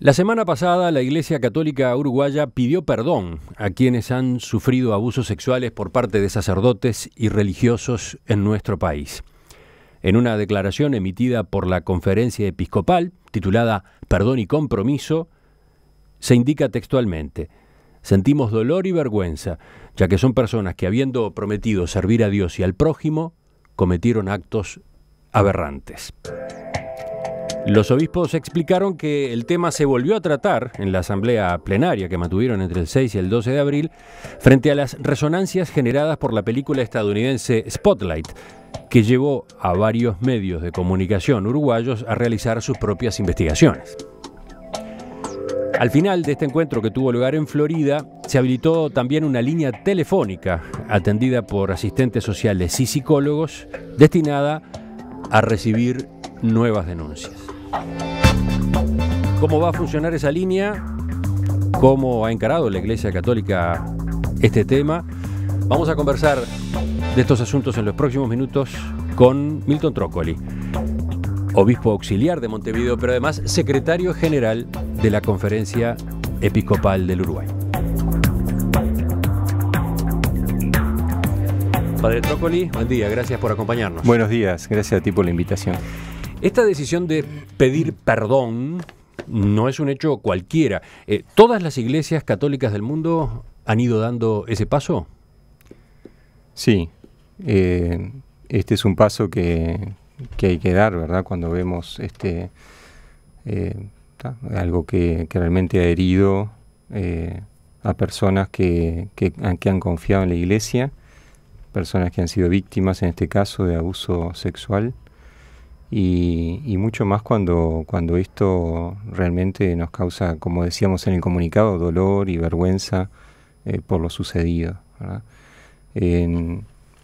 La semana pasada la Iglesia Católica Uruguaya pidió perdón a quienes han sufrido abusos sexuales por parte de sacerdotes y religiosos en nuestro país. En una declaración emitida por la Conferencia Episcopal, titulada Perdón y Compromiso, se indica textualmente, sentimos dolor y vergüenza, ya que son personas que habiendo prometido servir a Dios y al prójimo, cometieron actos aberrantes. Los obispos explicaron que el tema se volvió a tratar en la asamblea plenaria que mantuvieron entre el 6 y el 12 de abril frente a las resonancias generadas por la película estadounidense Spotlight, que llevó a varios medios de comunicación uruguayos a realizar sus propias investigaciones. Al final de este encuentro que tuvo lugar en Florida, se habilitó también una línea telefónica atendida por asistentes sociales y psicólogos destinada a recibir nuevas denuncias. ¿Cómo va a funcionar esa línea? ¿Cómo ha encarado la Iglesia Católica este tema? Vamos a conversar de estos asuntos en los próximos minutos con Milton Trócoli, obispo auxiliar de Montevideo, pero además secretario general de la Conferencia Episcopal del Uruguay. Padre Trócoli, buen día, gracias por acompañarnos. Buenos días, gracias a ti por la invitación. Esta decisión de pedir perdón no es un hecho cualquiera. Eh, ¿Todas las iglesias católicas del mundo han ido dando ese paso? Sí. Eh, este es un paso que, hay que dar, ¿verdad? Cuando vemos este eh, algo que, realmente ha herido a personas que han confiado en la iglesia, personas que han sido víctimas en este caso de abuso sexual y, mucho más cuando, cuando esto realmente nos causa, como decíamos en el comunicado, dolor y vergüenza eh, por lo sucedido.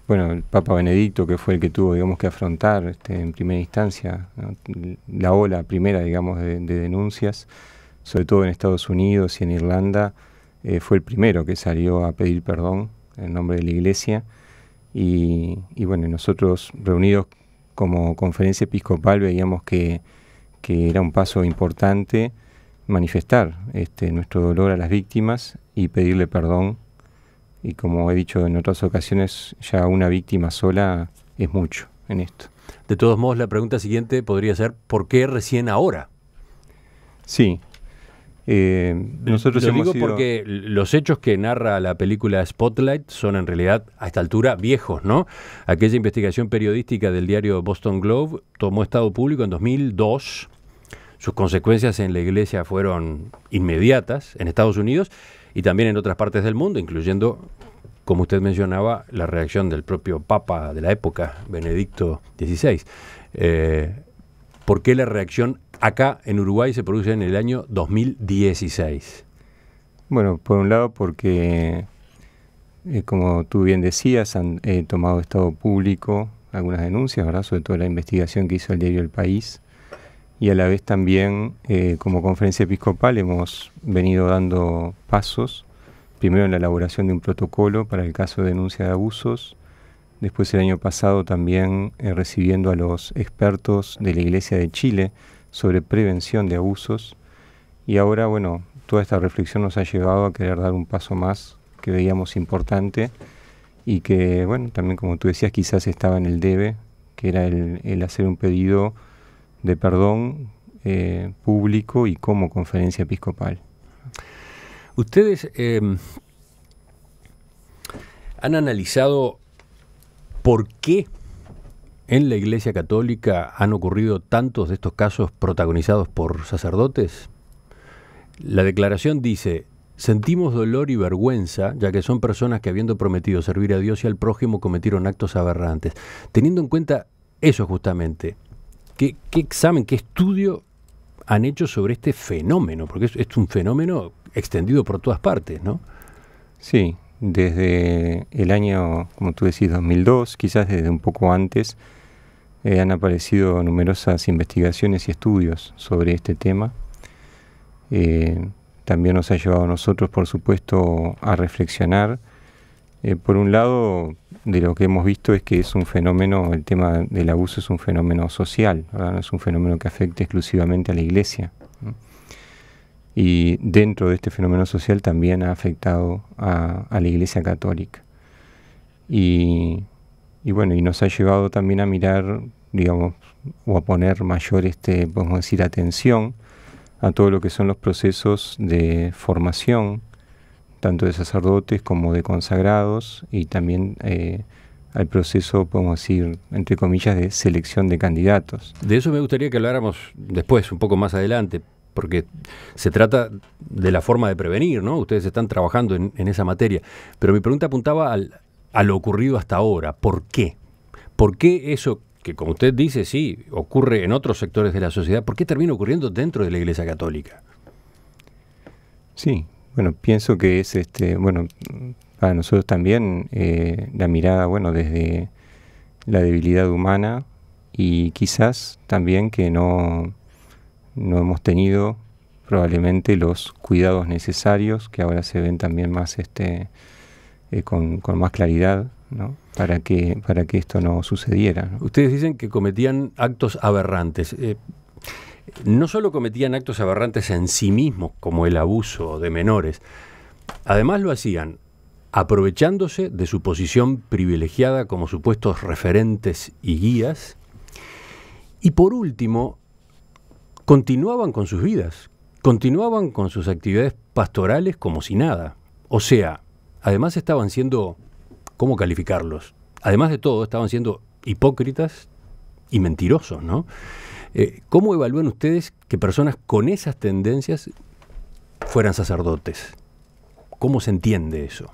bueno, el Papa Benedicto, que fue el que tuvo, digamos, que afrontar este, en primera instancia la ola primera, digamos, de, denuncias, sobre todo en Estados Unidos y en Irlanda, eh, fue el primero que salió a pedir perdón en nombre de la Iglesia. Y, y bueno, nosotros reunidos como conferencia episcopal veíamos que, era un paso importante manifestar este, nuestro dolor a las víctimas y pedirle perdón. Y como he dicho en otras ocasiones, ya una víctima sola es mucho en esto. De todos modos, la pregunta siguiente podría ser, ¿por qué recién ahora? Sí, eh, nosotros Lo digo porque los hechos que narra la película Spotlight son en realidad a esta altura viejos, ¿no? Aquella investigación periodística del diario Boston Globe tomó estado público en 2002. Sus consecuencias en la iglesia fueron inmediatas en Estados Unidos y también en otras partes del mundo, incluyendo, como usted mencionaba, la reacción del propio Papa de la época, Benedicto XVI. ¿Por qué la reacción acá en Uruguay se produce en el año 2016? Bueno, por un lado porque, eh, como tú bien decías, han eh, tomado estado público algunas denuncias, ¿verdad? sobre todo la investigación que hizo el diario El País, y a la vez también eh, como conferencia episcopal hemos venido dando pasos, primero en la elaboración de un protocolo para el caso de denuncia de abusos, Después el año pasado también eh, recibiendo a los expertos de la Iglesia de Chile sobre prevención de abusos. Y ahora, bueno, toda esta reflexión nos ha llevado a querer dar un paso más que veíamos importante y que, bueno, también como tú decías, quizás estaba en el debe, que era el, hacer un pedido de perdón eh, público y como conferencia episcopal. Ustedes em, han analizado ¿Por qué en la Iglesia Católica han ocurrido tantos de estos casos protagonizados por sacerdotes? La declaración dice, sentimos dolor y vergüenza, ya que son personas que habiendo prometido servir a Dios y al prójimo cometieron actos aberrantes. Teniendo en cuenta eso justamente, ¿qué, examen, qué estudio han hecho sobre este fenómeno? Porque es, es un fenómeno extendido por todas partes, ¿no? Sí, desde el año, como tú decís, 2002, quizás desde un poco antes, eh, han aparecido numerosas investigaciones y estudios sobre este tema. Eh, también nos ha llevado a nosotros, por supuesto, a reflexionar. Eh, por un lado, de lo que hemos visto es que es un fenómeno, el tema del abuso es un fenómeno social, no es un fenómeno que afecte exclusivamente a la iglesia y dentro de este fenómeno social también ha afectado a, la Iglesia Católica. Y, bueno, y nos ha llevado también a mirar, digamos, o a poner mayor, este, podemos decir, atención a todo lo que son los procesos de formación, tanto de sacerdotes como de consagrados, y también eh, al proceso, podemos decir, entre comillas, de selección de candidatos. De eso me gustaría que habláramos después, un poco más adelante, porque se trata de la forma de prevenir, ¿no? Ustedes están trabajando en, esa materia. Pero mi pregunta apuntaba al, a lo ocurrido hasta ahora. ¿Por qué? ¿Por qué eso que, como usted dice, sí, ocurre en otros sectores de la sociedad, ¿por qué termina ocurriendo dentro de la Iglesia Católica? Sí, bueno, pienso que es, este, bueno, para nosotros también eh, la mirada, bueno, desde la debilidad humana y quizás también que no no hemos tenido probablemente los cuidados necesarios que ahora se ven también más este eh, con, más claridad ¿no? para que para que esto no sucediera ustedes dicen que cometían actos aberrantes eh, no solo cometían actos aberrantes en sí mismos como el abuso de menores además lo hacían aprovechándose de su posición privilegiada como supuestos referentes y guías y por último continuaban con sus vidas, continuaban con sus actividades pastorales como si nada. O sea, además estaban siendo, ¿cómo calificarlos? Además de todo, estaban siendo hipócritas y mentirosos, ¿no? Eh, ¿Cómo evalúan ustedes que personas con esas tendencias fueran sacerdotes? ¿Cómo se entiende eso?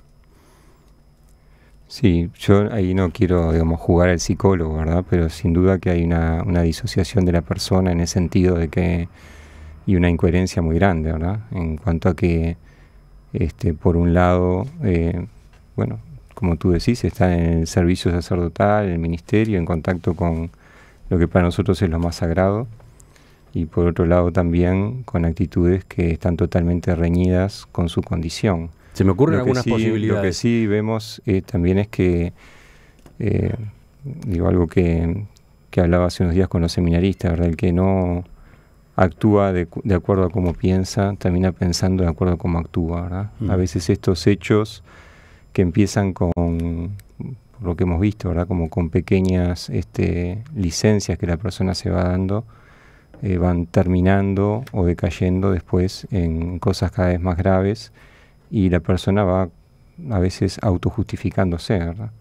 Sí, yo ahí no quiero, digamos, jugar al psicólogo, ¿verdad? Pero sin duda que hay una, disociación de la persona en el sentido de que, y una incoherencia muy grande, ¿verdad? En cuanto a que, este, por un lado, eh, bueno, como tú decís, está en el servicio sacerdotal, en el ministerio, en contacto con lo que para nosotros es lo más sagrado, y por otro lado también con actitudes que están totalmente reñidas con su condición se me ocurren algunas posibilidades. Lo que sí vemos eh, también es que, eh, digo algo que, hablaba hace unos días con los seminaristas, ¿verdad? el que no actúa de, acuerdo a cómo piensa, termina pensando de acuerdo a cómo actúa. ¿verdad? Mm. A veces estos hechos que empiezan con lo que hemos visto, ¿verdad? Como con pequeñas este, licencias que la persona se va dando, eh, van terminando o decayendo después en cosas cada vez más graves y la persona va a veces autojustificándose, ¿verdad?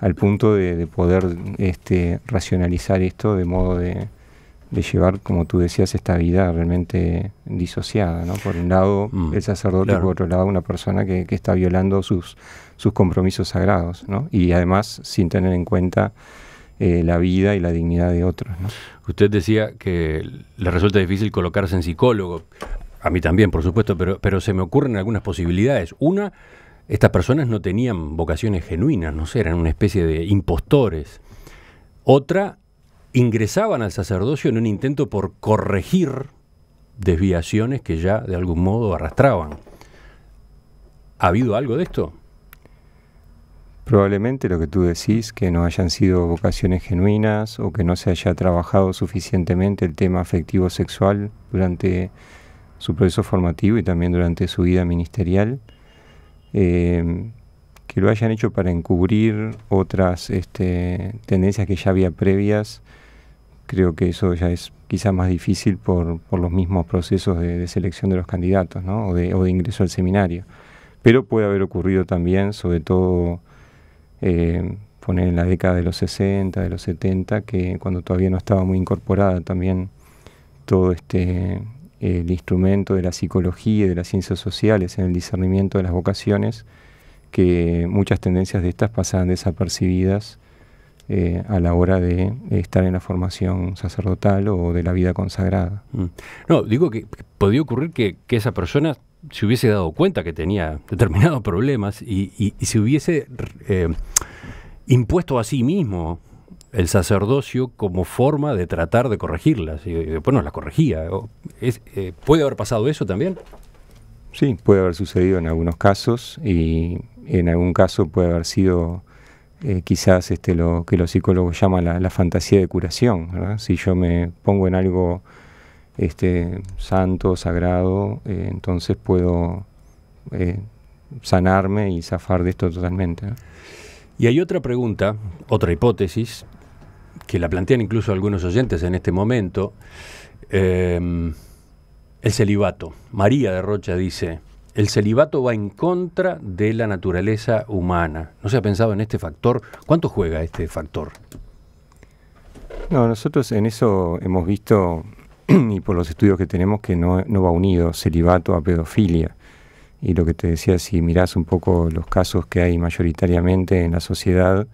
Al punto de, poder este, racionalizar esto de modo de, llevar, como tú decías, esta vida realmente disociada, ¿no? Por un lado mm, el sacerdote, y por otro lado una persona que, está violando sus, sus compromisos sagrados, ¿no? Y además sin tener en cuenta eh, la vida y la dignidad de otros, Usted decía que le resulta difícil colocarse en psicólogo a mí también, por supuesto, pero, pero se me ocurren algunas posibilidades. Una, estas personas no tenían vocaciones genuinas, no sé, eran una especie de impostores. Otra, ingresaban al sacerdocio en un intento por corregir desviaciones que ya de algún modo arrastraban. ¿Ha habido algo de esto? Probablemente lo que tú decís, que no hayan sido vocaciones genuinas o que no se haya trabajado suficientemente el tema afectivo sexual durante su proceso formativo y también durante su vida ministerial, eh, que lo hayan hecho para encubrir otras este, tendencias que ya había previas, creo que eso ya es quizás más difícil por, los mismos procesos de, selección de los candidatos ¿no? o, de, ingreso al seminario. Pero puede haber ocurrido también, sobre todo, eh, poner en la década de los 60, de los 70, que cuando todavía no estaba muy incorporada también todo este el instrumento de la psicología y de las ciencias sociales en el discernimiento de las vocaciones, que muchas tendencias de estas pasaban desapercibidas eh, a la hora de estar en la formación sacerdotal o de la vida consagrada. Mm. No, digo que podía ocurrir que, esa persona se hubiese dado cuenta que tenía determinados problemas y, y, se hubiese eh, impuesto a sí mismo el sacerdocio como forma de tratar de corregirlas y, después no las corregía. Es, eh, ¿Puede haber pasado eso también? Sí, puede haber sucedido en algunos casos y en algún caso puede haber sido eh, quizás este, lo que los psicólogos llaman la, fantasía de curación. Si yo me pongo en algo este, santo, sagrado, eh, entonces puedo sanarme y zafar de esto totalmente. Y hay otra pregunta, otra hipótesis, que la plantean incluso algunos oyentes en este momento, eh, el celibato. María de Rocha dice, el celibato va en contra de la naturaleza humana. ¿No se ha pensado en este factor? ¿Cuánto juega este factor? No, nosotros en eso hemos visto, y por los estudios que tenemos, que no, no va unido celibato a pedofilia. Y lo que te decía, si mirás un poco los casos que hay mayoritariamente en la sociedad,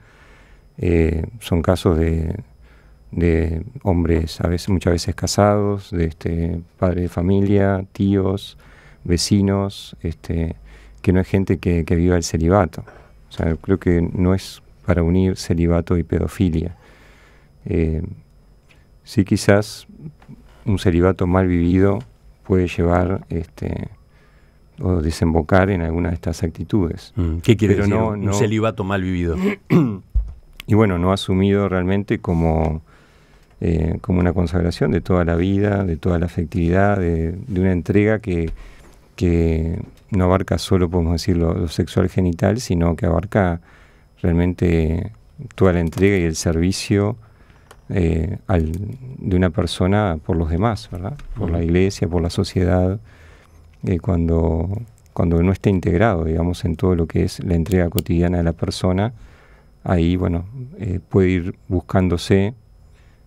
eh, son casos de, de, hombres, a veces, muchas veces casados, de este, padre de familia, tíos, vecinos, este, que no hay gente que, viva el celibato. O sea, creo que no es para unir celibato y pedofilia. Eh, sí, quizás un celibato mal vivido puede llevar este, o desembocar en alguna de estas actitudes. Mm, ¿Qué quiere decir un celibato mal vivido? y bueno, no ha asumido realmente eh, como, una consagración de toda la vida, de toda la afectividad, de, una entrega que, no abarca solo, podemos decirlo, lo sexual genital, sino que abarca realmente toda la entrega y el servicio eh, de una persona por los demás, ¿verdad? Por la iglesia, por la sociedad, eh, cuando, cuando no está integrado, digamos, en todo lo que es la entrega cotidiana de la persona ahí, bueno, eh, puede ir buscándose,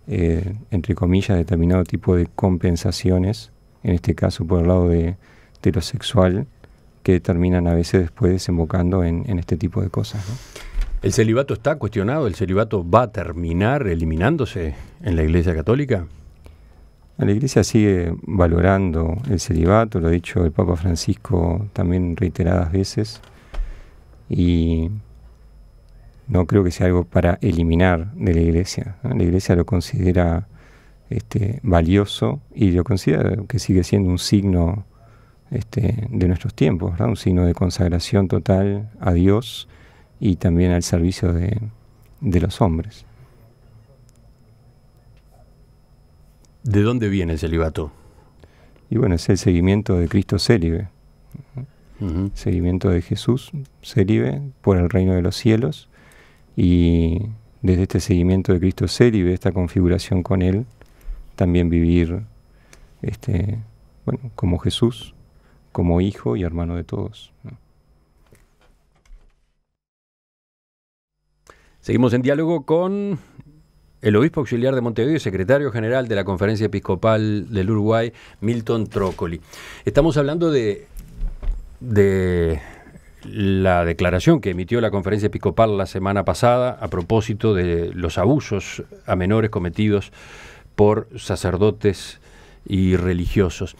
eh, entre comillas, determinado tipo de compensaciones, en este caso por el lado de, de lo sexual, que terminan a veces después desembocando en, este tipo de cosas. ¿El celibato está cuestionado? ¿El celibato va a terminar eliminándose en la Iglesia Católica? La Iglesia sigue valorando el celibato, lo ha dicho el Papa Francisco también reiteradas veces, y no creo que sea algo para eliminar de la iglesia. La iglesia lo considera este, valioso y lo considera que sigue siendo un signo este, de nuestros tiempos, un signo de consagración total a Dios y también al servicio de, los hombres. ¿De dónde viene el celibato? Y bueno, es el seguimiento de Cristo célibe. Seguimiento de Jesús célibe por el reino de los cielos y desde este seguimiento de Cristo ser y de esta configuración con Él, también vivir este, bueno, como Jesús, como hijo y hermano de todos. Seguimos en diálogo con el obispo auxiliar de Montevideo y secretario general de la Conferencia Episcopal del Uruguay, Milton Trócoli. Estamos hablando de, de la declaración que emitió la conferencia episcopal la semana pasada a propósito de los abusos a menores cometidos por sacerdotes y religiosos.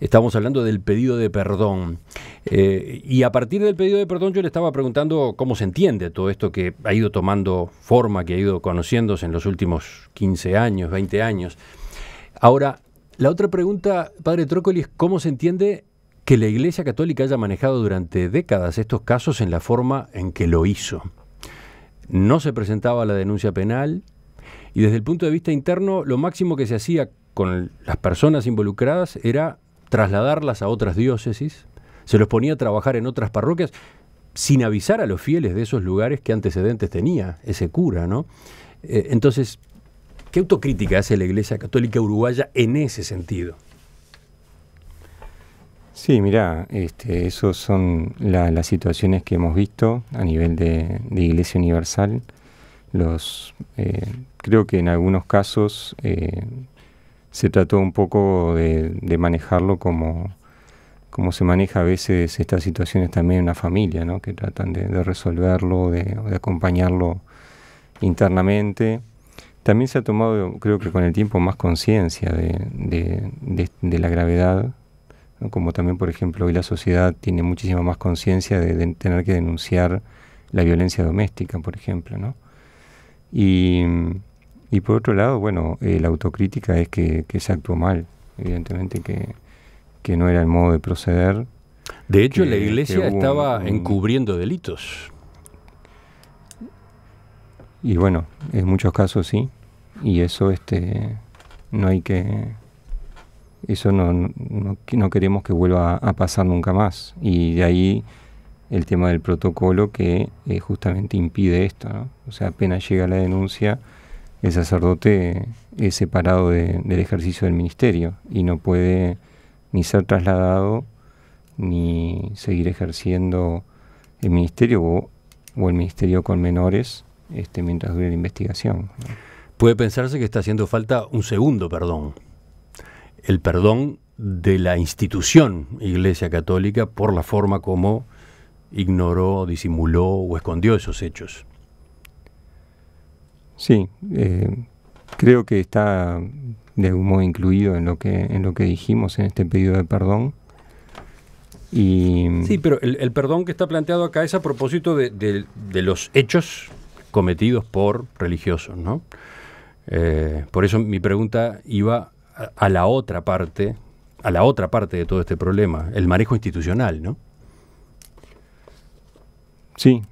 Estamos hablando del pedido de perdón. Eh, y a partir del pedido de perdón yo le estaba preguntando cómo se entiende todo esto que ha ido tomando forma, que ha ido conociéndose en los últimos 15 años, 20 años. Ahora, la otra pregunta, padre Trócoli, es cómo se entiende que la Iglesia Católica haya manejado durante décadas estos casos en la forma en que lo hizo. No se presentaba la denuncia penal y desde el punto de vista interno lo máximo que se hacía con las personas involucradas era trasladarlas a otras diócesis, se los ponía a trabajar en otras parroquias sin avisar a los fieles de esos lugares que antecedentes tenía ese cura, ¿no? Eh, entonces, ¿qué autocrítica hace la Iglesia Católica Uruguaya en ese sentido? Sí, mirá, este, esas son las situaciones que hemos visto a nivel de, Iglesia Universal. Los, eh, creo que en algunos casos eh, se trató un poco de, manejarlo como, se maneja a veces estas situaciones también en una familia, ¿no? que tratan de, resolverlo, de, acompañarlo internamente. También se ha tomado, creo que con el tiempo, más conciencia de, de, la gravedad como también, por ejemplo, hoy la sociedad tiene muchísima más conciencia de, tener que denunciar la violencia doméstica, por ejemplo. ¿no? Y, por otro lado, bueno, eh, la autocrítica es que, se actuó mal, evidentemente que, no era el modo de proceder. De hecho, la iglesia estaba encubriendo delitos. Y bueno, en muchos casos sí, y eso este, no hay que eso no, no, queremos que vuelva a pasar nunca más. Y de ahí el tema del protocolo que eh, justamente impide esto. O sea, apenas llega la denuncia, el sacerdote es separado del ejercicio del ministerio y no puede ni ser trasladado ni seguir ejerciendo el ministerio o, el ministerio con menores este, mientras dure la investigación. Puede pensarse que está haciendo falta un segundo perdón el perdón de la institución Iglesia Católica por la forma como ignoró, disimuló o escondió esos hechos. Sí, eh, creo que está de algún modo incluido en lo que, en lo que dijimos en este pedido de perdón. Sí, pero el, perdón que está planteado acá es a propósito de, los hechos cometidos por religiosos, ¿no? Eh, por eso mi pregunta iba a la otra parte, a la otra parte de todo este problema, el manejo institucional, ¿no? Sí,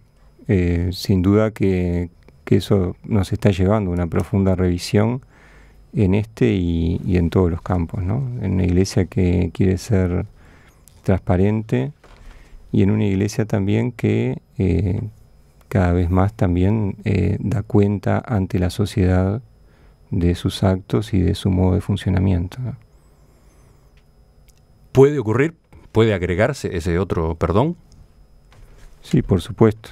eh, sin duda que, eso nos está llevando a una profunda revisión en este y, en todos los campos, ¿no? En una iglesia que quiere ser transparente y en una iglesia también que eh, cada vez más también eh, da cuenta ante la sociedad de sus actos y de su modo de funcionamiento. ¿Puede ocurrir? ¿Puede agregarse ese otro perdón? Sí, por supuesto.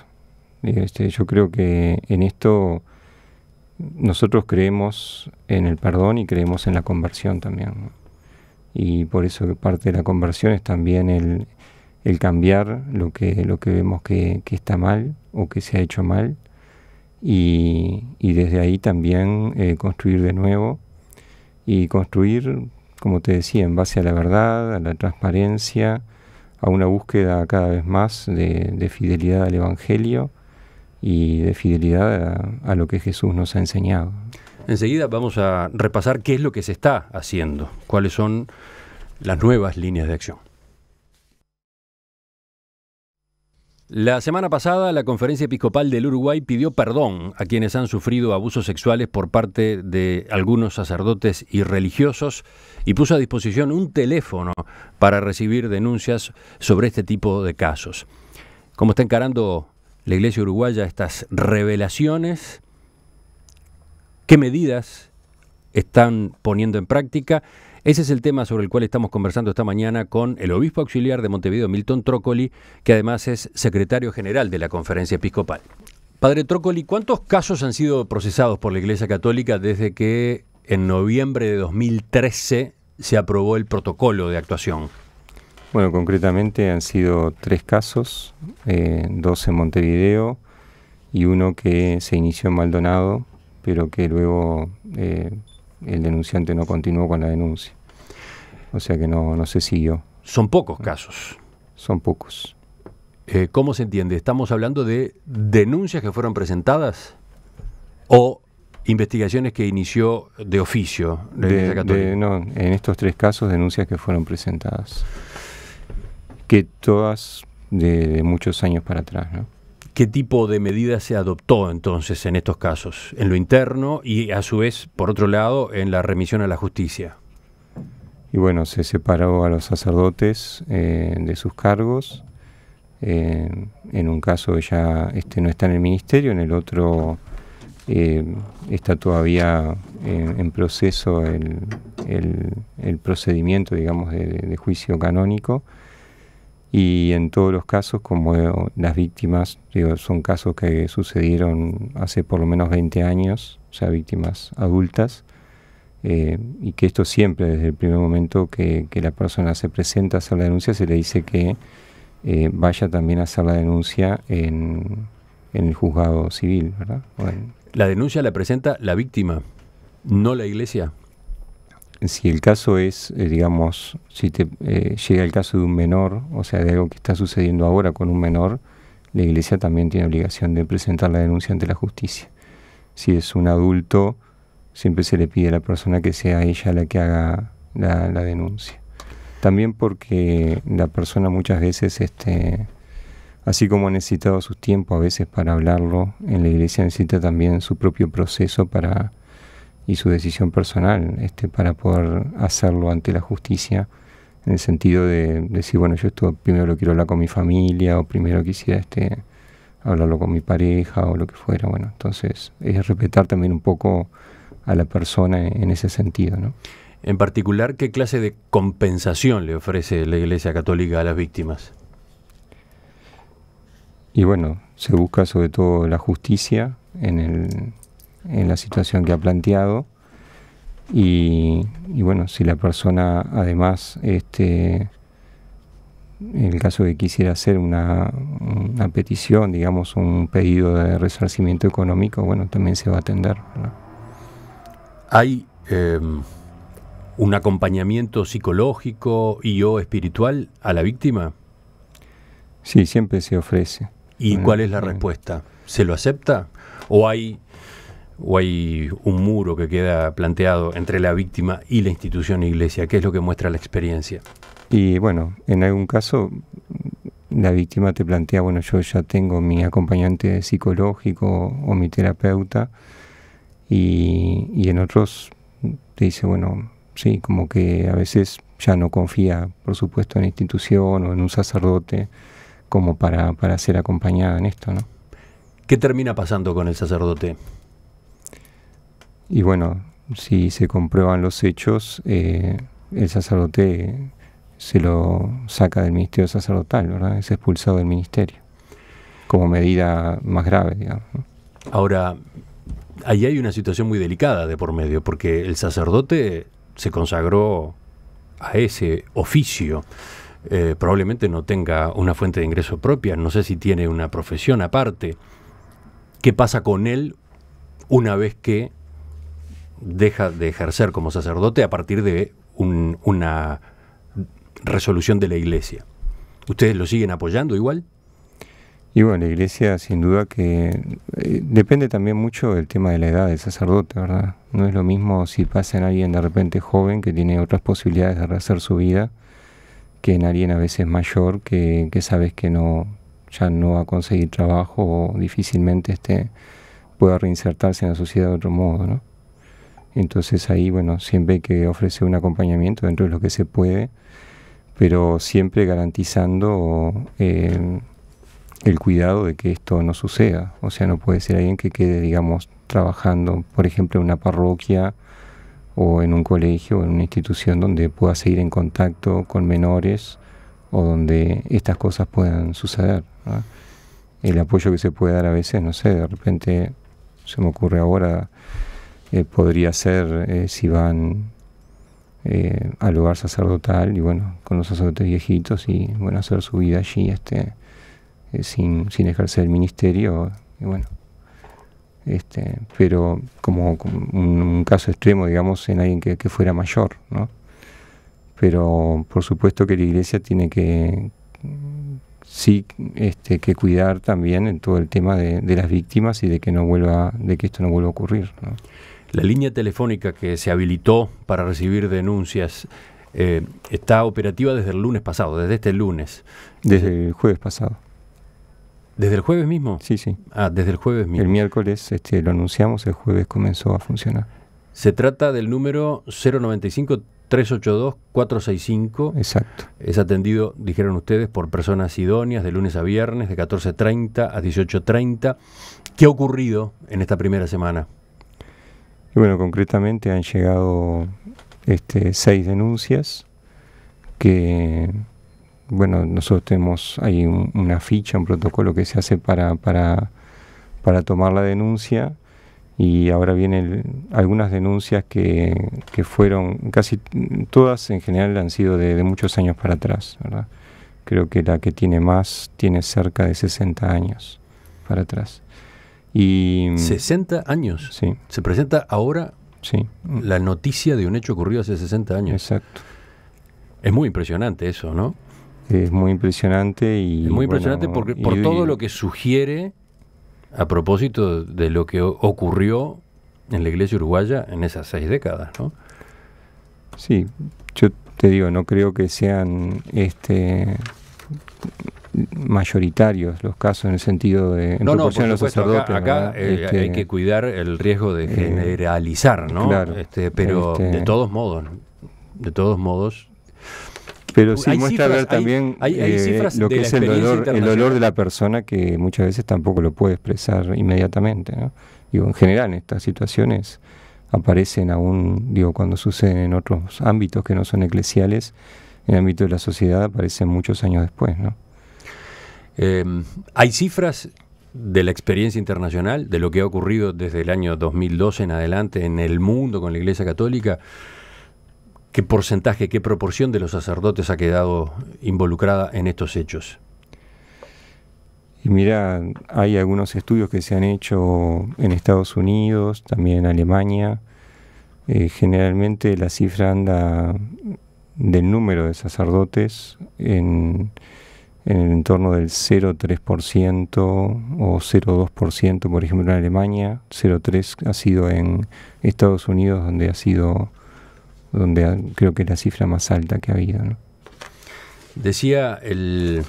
Este, yo creo que en esto nosotros creemos en el perdón y creemos en la conversión también. Y por eso parte de la conversión es también el, cambiar lo que, lo que vemos que, que está mal o que se ha hecho mal y, desde ahí también eh, construir de nuevo y construir, como te decía, en base a la verdad, a la transparencia, a una búsqueda cada vez más de, fidelidad al Evangelio y de fidelidad a, a lo que Jesús nos ha enseñado. Enseguida vamos a repasar qué es lo que se está haciendo, cuáles son las nuevas líneas de acción. La semana pasada, la Conferencia Episcopal del Uruguay pidió perdón a quienes han sufrido abusos sexuales por parte de algunos sacerdotes y religiosos y puso a disposición un teléfono para recibir denuncias sobre este tipo de casos. ¿Cómo está encarando la Iglesia Uruguaya estas revelaciones? ¿Qué medidas están poniendo en práctica? Ese es el tema sobre el cual estamos conversando esta mañana con el obispo auxiliar de Montevideo, Milton Trócoli, que además es secretario general de la Conferencia Episcopal. Padre Trócoli, ¿cuántos casos han sido procesados por la Iglesia Católica desde que en noviembre de 2013 se aprobó el protocolo de actuación? Bueno, concretamente han sido tres casos, eh, dos en Montevideo y uno que se inició en Maldonado, pero que luego eh, el denunciante no continuó con la denuncia. O sea que no, no se siguió. Son pocos casos. Son pocos. Eh, ¿Cómo se entiende? ¿Estamos hablando de denuncias que fueron presentadas o investigaciones que inició de oficio no, en estos tres casos denuncias que fueron presentadas. Que todas de muchos años para atrás, ¿no? ¿Qué tipo de medidas se adoptó entonces en estos casos, en lo interno y a su vez, por otro lado, en la remisión a la justicia? Y bueno, se separó a los sacerdotes eh, de sus cargos. Eh, en un caso ya este no está en el ministerio, en el otro eh, está todavía en, proceso el, procedimiento, digamos, de juicio canónico y en todos los casos, como eh, las víctimas, digo, son casos que sucedieron hace por lo menos 20 años, o sea, víctimas adultas, eh, y que esto siempre, desde el primer momento que, la persona se presenta a hacer la denuncia, se le dice que eh, vaya también a hacer la denuncia en, el juzgado civil, La denuncia la presenta la víctima, no la iglesia si el caso es, eh, digamos, si te eh, llega el caso de un menor, o sea, de algo que está sucediendo ahora con un menor, la iglesia también tiene obligación de presentar la denuncia ante la justicia. Si es un adulto, siempre se le pide a la persona que sea ella la que haga la, denuncia. También porque la persona muchas veces, este, así como ha necesitado su tiempo a veces para hablarlo, en la iglesia necesita también su propio proceso para y su decisión personal este, para poder hacerlo ante la justicia, en el sentido de, decir, bueno, yo esto primero lo quiero hablar con mi familia o primero quisiera este, hablarlo con mi pareja o lo que fuera. Bueno, entonces es respetar también un poco a la persona en, ese sentido. En particular, ¿qué clase de compensación le ofrece la Iglesia Católica a las víctimas? Y bueno, se busca sobre todo la justicia en el, en la situación que ha planteado y, bueno, si la persona además, este, en el caso que quisiera hacer una, petición, digamos, un pedido de resarcimiento económico, bueno, también se va a atender. ¿Hay em, un acompañamiento psicológico y o espiritual a la víctima? Sí, siempre se ofrece. ¿Y cuál es la eh, respuesta? ¿Se lo acepta? ¿O hay o hay un muro que queda planteado entre la víctima y la institución iglesia? ¿Qué es lo que muestra la experiencia? Y bueno, en algún caso la víctima te plantea, bueno, yo ya tengo mi acompañante psicológico o mi terapeuta, y, en otros te dice, bueno, sí, como que a veces ya no confía, por supuesto, en la institución o en un sacerdote como para, para ser acompañada en esto, ¿no? ¿Qué termina pasando con el sacerdote? Y bueno, si se comprueban los hechos, eh, el sacerdote se lo saca del ministerio sacerdotal, ¿verdad? Es expulsado del ministerio, como medida más grave, digamos. Ahora, ahí hay una situación muy delicada de por medio, porque el sacerdote se consagró a ese oficio. Eh, probablemente no tenga una fuente de ingreso propia, no sé si tiene una profesión aparte. ¿Qué pasa con él una vez que deja de ejercer como sacerdote a partir de una resolución de la iglesia. ¿Ustedes lo siguen apoyando igual? Y bueno, la iglesia sin duda que eh, depende también mucho del tema de la edad del sacerdote, ¿verdad? No es lo mismo si pasa en alguien de repente joven que tiene otras posibilidades de rehacer su vida que en alguien a veces mayor que, que sabes que no ya no va a conseguir trabajo o difícilmente este, pueda reinsertarse en la sociedad de otro modo, ¿no? Entonces ahí, bueno, siempre que ofrece un acompañamiento dentro de lo que se puede, pero siempre garantizando eh, el cuidado de que esto no suceda. O sea, no puede ser alguien que quede, digamos, trabajando, por ejemplo, en una parroquia o en un colegio o en una institución donde pueda seguir en contacto con menores o donde estas cosas puedan suceder. El apoyo que se puede dar a veces, no sé, de repente se me ocurre ahora eh, podría ser eh, si van eh, al lugar sacerdotal y bueno, con los sacerdotes viejitos y bueno, hacer su vida allí este, sin, ejercer el ministerio. Y bueno, este, pero como, un, caso extremo, digamos, en alguien que, fuera mayor, ¿no? Pero por supuesto que la iglesia tiene que, sí este, que cuidar también en todo el tema de, las víctimas y de que no vuelva, de que esto no vuelva a ocurrir. ¿no? La línea telefónica que se habilitó para recibir denuncias eh, está operativa desde el lunes pasado, desde este lunes. Desde el jueves pasado. ¿Desde el jueves mismo? Sí, sí. Ah, desde el jueves mismo. El miércoles este, lo anunciamos, el jueves comenzó a funcionar. Se trata del número 095-382-465. Exacto. Es atendido, dijeron ustedes, por personas idóneas de lunes a viernes, de 14.30 a 18.30. ¿Qué ha ocurrido en esta primera semana? Y bueno, concretamente han llegado este, seis denuncias que, bueno, nosotros tenemos, ahí una ficha, un protocolo que se hace para, tomar la denuncia y ahora vienen algunas denuncias que, fueron, casi todas en general han sido de, muchos años para atrás, Creo que la que tiene más tiene cerca de 60 años para atrás. Y, 60 años. Se presenta ahora la noticia de un hecho ocurrido hace 60 años. Exacto. Es muy impresionante eso, ¿no? Es muy impresionante y... Es muy impresionante porque, por todo lo que sugiere a propósito de lo que ocurrió en la iglesia uruguaya en esas seis décadas, ¿no? Sí, yo te digo, no creo que sean este mayoritarios los casos en el sentido de no, no, por supuesto, Acá, eh, este, hay que cuidar el riesgo de eh, generalizar, ¿no? este, pero este, de todos modos, de todos modos. Pero sí muestra ver también eh, lo que es el dolor, el de la persona que muchas veces tampoco lo puede expresar inmediatamente. ¿no? Digo, en general, estas situaciones aparecen aún, digo, cuando suceden en otros ámbitos que no son eclesiales, en el ámbito de la sociedad aparecen muchos años después, ¿no? Em, hay cifras de la experiencia internacional, de lo que ha ocurrido desde el año 2012 en adelante en el mundo con la Iglesia Católica, qué porcentaje, qué proporción de los sacerdotes ha quedado involucrada en estos hechos. Y mira, hay algunos estudios que se han hecho en Estados Unidos, también en Alemania. Eh, generalmente la cifra anda del número de sacerdotes en, en el entorno del 0,3% o 0,2%, por ejemplo, en Alemania, 0,3% ha sido en Estados Unidos, donde ha sido, donde creo que es la cifra más alta que ha habido. Decía el,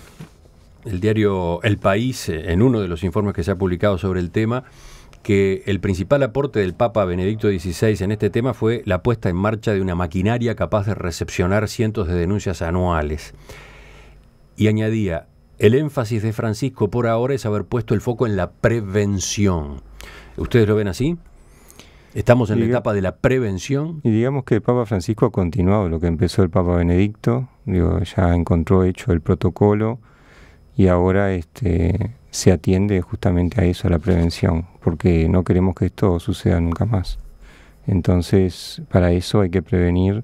el diario El País, en uno de los informes que se ha publicado sobre el tema, que el principal aporte del Papa Benedicto XVI en este tema fue la puesta en marcha de una maquinaria capaz de recepcionar cientos de denuncias anuales y añadía, el énfasis de Francisco por ahora es haber puesto el foco en la prevención. ¿Ustedes lo ven así? Estamos en la etapa de la prevención. Y digamos que el Papa Francisco ha continuado lo que empezó el Papa Benedicto, ya encontró hecho el protocolo y ahora este, se atiende justamente a eso, a la prevención, porque no queremos que esto suceda nunca más. Entonces, para eso hay que prevenir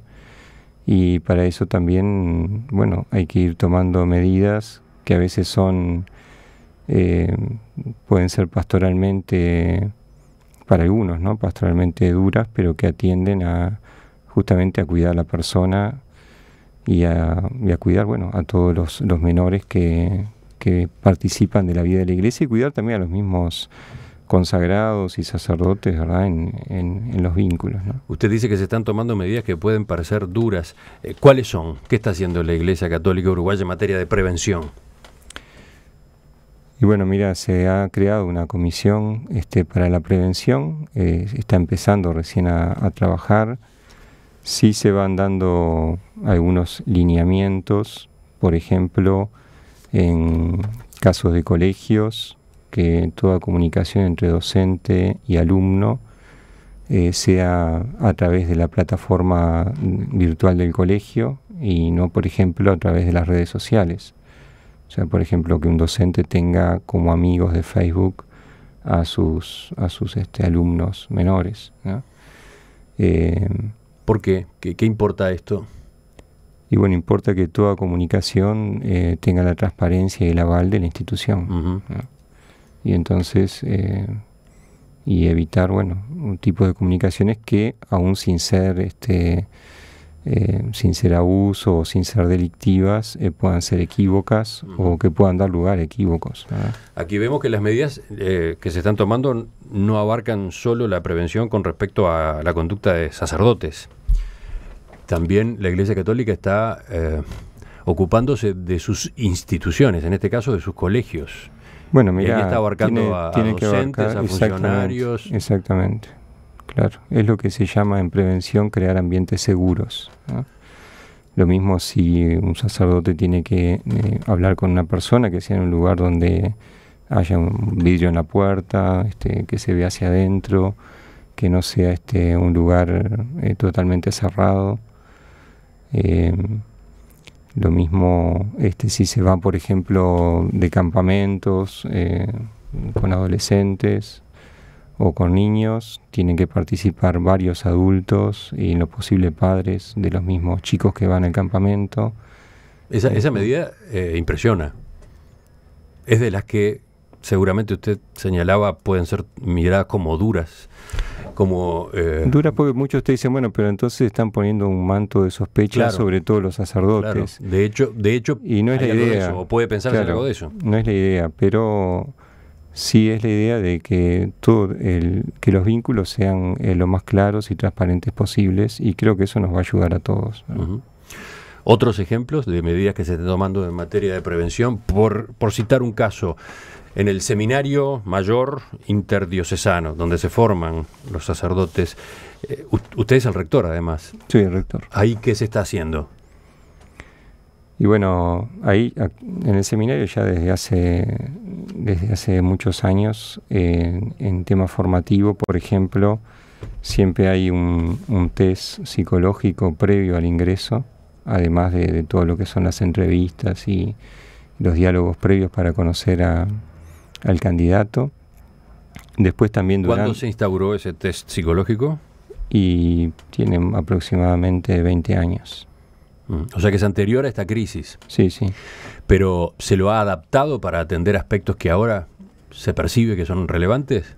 y para eso también, bueno, hay que ir tomando medidas que a veces son, eh, pueden ser pastoralmente, para algunos, ¿no? Pastoralmente duras, pero que atienden a justamente a cuidar a la persona y a, cuidar, bueno, a todos los, menores que participan de la vida de la iglesia y cuidar también a los mismos consagrados y sacerdotes En, los vínculos. Usted dice que se están tomando medidas que pueden parecer duras. Eh, ¿Cuáles son? ¿Qué está haciendo la Iglesia Católica Uruguaya en materia de prevención? Y bueno, mira, se ha creado una comisión este, para la prevención, eh, está empezando recién a, trabajar, sí se van dando algunos lineamientos, por ejemplo, en casos de colegios, que toda comunicación entre docente y alumno eh, sea a través de la plataforma virtual del colegio y no, por ejemplo, a través de las redes sociales. O sea, por ejemplo, que un docente tenga como amigos de Facebook a sus, a sus este, alumnos menores. Eh, ¿Por qué? qué? importa esto? Y bueno, importa que toda comunicación eh, tenga la transparencia y el aval de la institución y entonces eh, y evitar bueno un tipo de comunicaciones que aún sin ser este eh, sin ser abuso o sin ser delictivas eh, puedan ser equívocas o que puedan dar lugar a equívocos. Aquí vemos que las medidas que se están tomando no abarcan solo la prevención con respecto a la conducta de sacerdotes. También la Iglesia Católica está ocupándose de sus instituciones, en este caso de sus colegios. Bueno, mira, está abarcando tiene, a, a, a funcionarios. Exactamente, claro. Es lo que se llama en prevención crear ambientes seguros. Lo mismo si un sacerdote tiene que eh, hablar con una persona que sea en un lugar donde haya un vidrio en la puerta, este, que se vea hacia adentro, que no sea este, un lugar eh, totalmente cerrado. Eh, lo mismo este, si se va, por ejemplo, de campamentos eh, con adolescentes o con niños, tienen que participar varios adultos y los lo posible padres de los mismos chicos que van al campamento. Esa, este, medida eh, impresiona. Es de las que seguramente usted señalaba pueden ser miradas como duras como... Eh, Dura porque muchos te dicen, bueno, pero entonces están poniendo un manto de sospecha sobre todos los sacerdotes. De hecho, de hecho y no es la idea. puede pensarse algo de eso. No es la idea, pero sí es la idea de que, todo el, que los vínculos sean eh, lo más claros y transparentes posibles y creo que eso nos va a ayudar a todos. Otros ejemplos de medidas que se están tomando en materia de prevención, por, por citar un caso, en el Seminario Mayor Interdiocesano, donde se forman los sacerdotes. Eh, usted es el rector, además. Sí, el rector. ¿Ahí qué se está haciendo? Y bueno, ahí en el seminario ya desde hace, desde hace muchos años, en tema formativo, por ejemplo, siempre hay un, test psicológico previo al ingreso, además de todo lo que son las entrevistas y los diálogos previos para conocer a, al candidato. Después también durante, ¿Cuándo se instauró ese test psicológico? Y tiene aproximadamente 20 años. Mm. O sea que es anterior a esta crisis. Sí, sí. Pero ¿se lo ha adaptado para atender aspectos que ahora se percibe que son relevantes?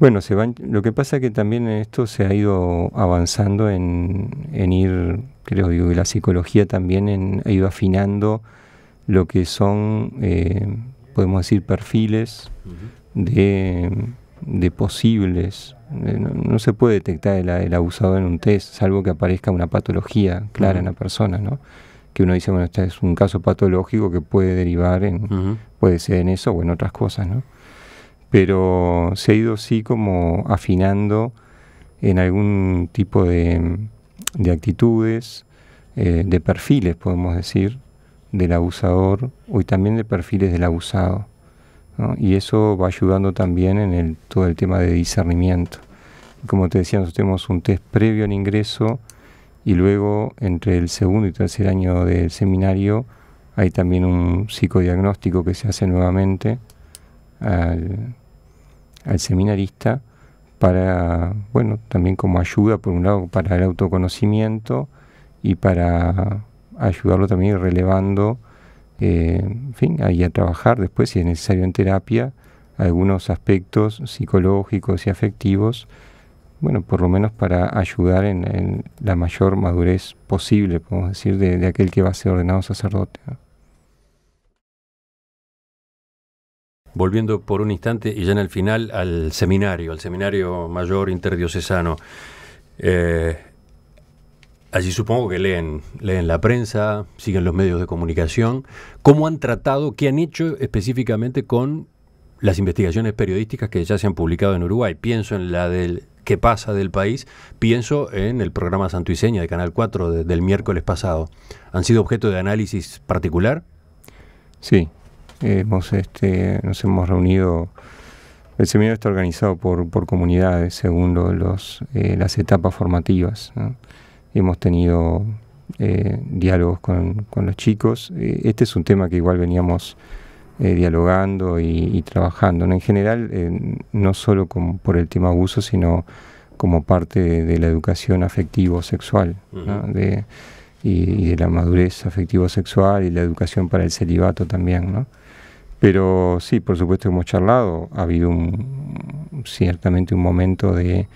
Bueno, se van, lo que pasa es que también en esto se ha ido avanzando en, ir, creo digo, la psicología también ha ido afinando lo que son eh, podemos decir, perfiles de, posibles. No, se puede detectar el, abusado en un test, salvo que aparezca una patología clara en la persona, ¿no? Que uno dice, bueno, este es un caso patológico que puede derivar en, puede ser en eso o en otras cosas, ¿no? Pero se ha ido así como afinando en algún tipo de, actitudes, eh, de perfiles, podemos decir, del abusador y también de perfiles del abusado. Y eso va ayudando también en todo el tema de discernimiento. Como te decía, nosotros tenemos un test previo al ingreso y luego entre el segundo y tercer año del seminario hay también un psicodiagnóstico que se hace nuevamente al, al seminarista para, bueno, también como ayuda, por un lado, para el autoconocimiento y para ayudarlo también relevando, eh, en fin, a trabajar después, si es necesario en terapia, algunos aspectos psicológicos y afectivos, bueno, por lo menos para ayudar en, la mayor madurez posible, podemos decir, de, aquel que va a ser ordenado sacerdote. Volviendo por un instante y ya en el final al seminario, al seminario mayor interdiocesano. Eh, Allí supongo que leen, la prensa, siguen los medios de comunicación. ¿Cómo han tratado, qué han hecho específicamente con las investigaciones periodísticas que ya se han publicado en Uruguay? Pienso en la del qué pasa del país, pienso en el programa Santuiseña de Canal 4 del miércoles pasado. ¿Han sido objeto de análisis particular? Sí, hemos, este, nos hemos reunido. El seminario está organizado por, por comunidades según los, eh, las etapas formativas hemos tenido eh, diálogos con, los chicos. Eh, este es un tema que igual veníamos eh, dialogando y, trabajando, en general, no solo por el tema abuso, sino como parte de, la educación afectivo-sexual y, de la madurez afectivo-sexual y la educación para el celibato también. ¿no? Pero sí, por supuesto hemos charlado, ha habido un, ciertamente un momento de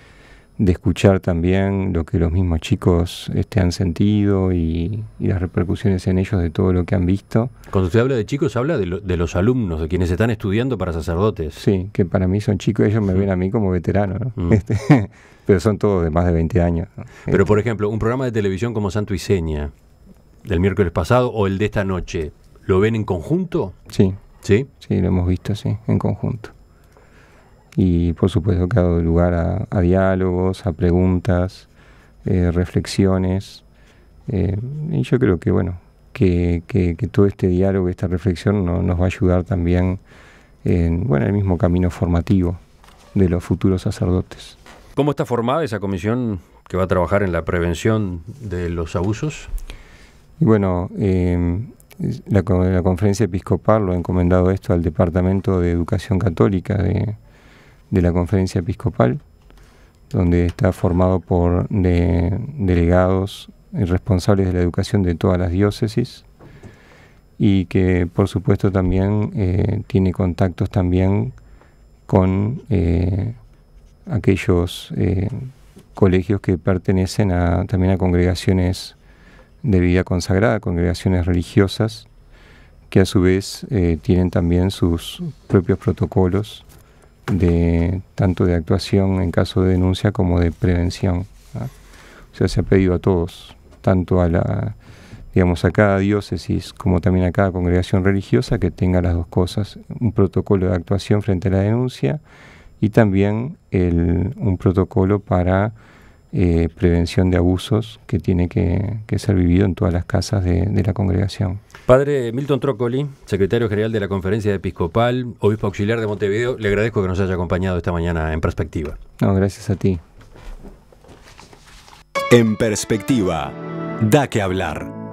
de escuchar también lo que los mismos chicos este, han sentido y, las repercusiones en ellos de todo lo que han visto. Cuando usted habla de chicos, habla de, los alumnos, de quienes están estudiando para sacerdotes. Sí, que para mí son chicos, ellos me ven a mí como veterano, mm. este, pero son todos de más de 20 años. Pero, eh, por ejemplo, un programa de televisión como Santo y Seña, del miércoles pasado o el de esta noche, ¿lo ven en conjunto? Sí. ¿Sí? Sí, lo hemos visto, sí, en conjunto y por supuesto que ha dado lugar a, diálogos, a preguntas, eh, reflexiones. Eh, y yo creo que bueno, que, todo este diálogo, esta reflexión nos va a ayudar también en bueno, el mismo camino formativo de los futuros sacerdotes. ¿Cómo está formada esa comisión que va a trabajar en la prevención de los abusos? bueno, em, la, la, conferencia episcopal lo ha encomendado esto al Departamento de Educación Católica de, de la conferencia episcopal, donde está formado por delegados responsables de la educación de todas las diócesis y que por supuesto también eh, tiene contactos también con eh, aquellos eh, colegios que pertenecen a, también a congregaciones de vida consagrada, congregaciones religiosas, que a su vez tienen también sus propios protocolos de tanto de actuación en caso de denuncia como de prevención. ¿ah? O sea, se ha pedido a todos, tanto a la digamos a cada diócesis como también a cada congregación religiosa que tenga las dos cosas, un protocolo de actuación frente a la denuncia y también el, un protocolo para eh, prevención de abusos que tiene que, ser vivido en todas las casas de la congregación. Padre Milton Trocoli, secretario general de la Conferencia Episcopal, obispo auxiliar de Montevideo, le agradezco que nos haya acompañado esta mañana en Perspectiva. No, gracias a ti. En Perspectiva, da que hablar.